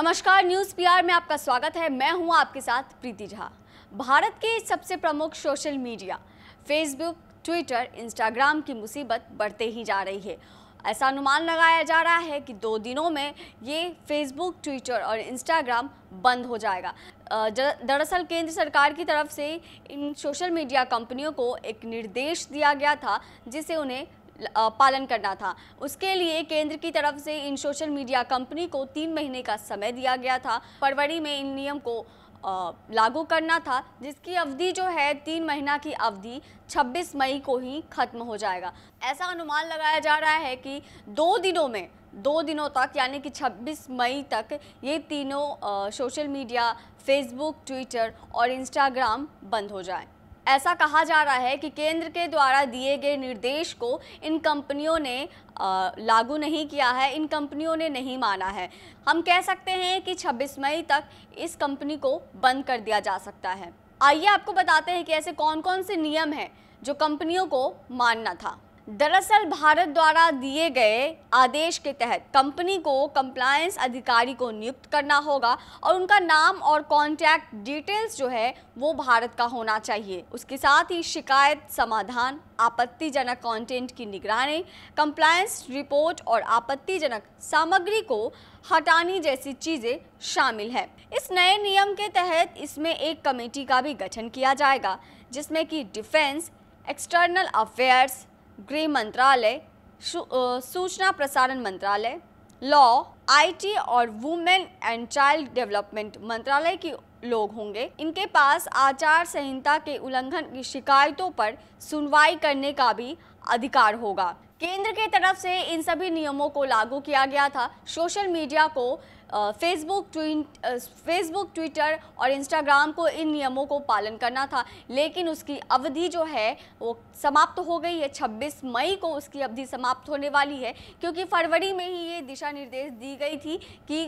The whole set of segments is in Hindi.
नमस्कार न्यूज पीआर में आपका स्वागत है मैं हूं आपके साथ प्रीति झा भारत के सबसे प्रमुख social media Facebook Twitter Instagram की मुसीबत बढ़ते ही जा रही है ऐसा अनुमान लगाया जा रहा है कि दो दिनों में ये फेसबुक ट्विटर और इंस्टाग्राम बंद हो जाएगा दरअसल केंद्र सरकार की तरफ से इन सोशल मीडिया कंपनियों को एक निर्देश दिया गया था जिसे उन्हें पालन करना था उसके लिए केंद्र की तरफ से इन सोशल मीडिया कंपनी को तीन महीने का समय दिया गया था फरवरी में इन नियम को लागू करना था जिसकी अवधि जो है तीन महीना की अवधि 26 मई को ही खत्म हो जाएगा ऐसा अनुमान लगाया जा रहा है कि दो दिनों में दो दिनों तक यानी कि 26 मई तक ये तीनों सोशल मीडिया फेसबुक ट्विटर और इंस्टाग्राम बंद हो जाएं ऐसा कहा जा रहा है कि केंद्र के द्वारा दिए गए निर्देश को इन कंपनियों ने लागू नहीं किया है इन कंपनियों ने नहीं माना है हम कह सकते हैं कि 26 मई तक इस कंपनी को बंद कर दिया जा सकता है आइए आपको बताते हैं कि ऐसे कौन कौन से नियम हैं जो कंपनियों को मानना था दरअसल भारत द्वारा दिए गए आदेश के तहत कंपनी को कंप्लायंस अधिकारी को नियुक्त करना होगा और उनका नाम और कॉन्टैक्ट डिटेल्स जो है वो भारत का होना चाहिए उसके साथ ही शिकायत समाधान आपत्तिजनक कंटेंट की निगरानी कंप्लायंस रिपोर्ट और आपत्तिजनक सामग्री को हटाने जैसी चीज़ें शामिल है इस नए नियम के तहत इसमें एक कमेटी का भी गठन किया जाएगा जिसमें कि डिफेंस एक्सटर्नल अफेयर्स गृह मंत्रालय सूचना प्रसारण मंत्रालय लॉ आईटी और वुमेन एंड चाइल्ड डेवलपमेंट मंत्रालय के लोग होंगे इनके पास आचार संहिता के उल्लंघन की शिकायतों पर सुनवाई करने का भी अधिकार होगा केंद्र के तरफ से इन सभी नियमों को लागू किया गया था सोशल मीडिया को फेसबुक ट्वीट फेसबुक ट्विटर और इंस्टाग्राम को इन नियमों को पालन करना था लेकिन उसकी अवधि जो है वो समाप्त हो गई है 26 मई को उसकी अवधि समाप्त होने वाली है क्योंकि फरवरी में ही ये दिशा निर्देश दी गई थी कि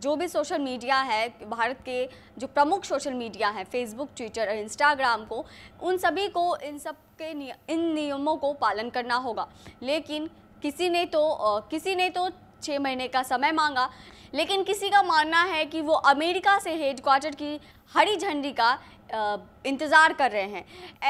जो भी सोशल मीडिया है भारत के जो प्रमुख सोशल मीडिया हैं फेसबुक ट्विटर और इंस्टाग्राम को उन सभी को इन सब के इन नियमों को पालन करना होगा होगा लेकिन किसी ने तो किसी ने तो छः महीने का समय मांगा लेकिन किसी का मानना है कि वो अमेरिका से हेडक्वार्टर की हरी झंडी का इंतज़ार कर रहे हैं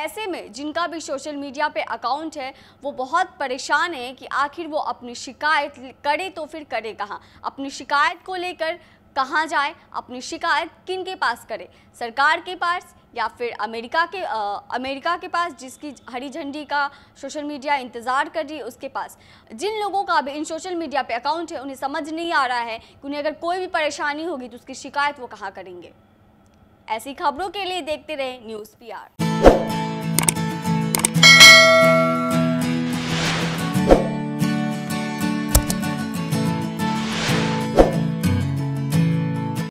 ऐसे में जिनका भी सोशल मीडिया पे अकाउंट है वो बहुत परेशान है कि आखिर वो अपनी शिकायत करे तो फिर करे कहाँ अपनी शिकायत को लेकर कहाँ जाए अपनी शिकायत किन के पास करे सरकार के पास या फिर अमेरिका के आ, अमेरिका के पास जिसकी हरी झंडी का सोशल मीडिया इंतज़ार कर रही है उसके पास जिन लोगों का भी इन सोशल मीडिया पे अकाउंट है उन्हें समझ नहीं आ रहा है कि उन्हें अगर कोई भी परेशानी होगी तो उसकी शिकायत वो कहाँ करेंगे ऐसी खबरों के लिए देखते रहें न्यूज़ पी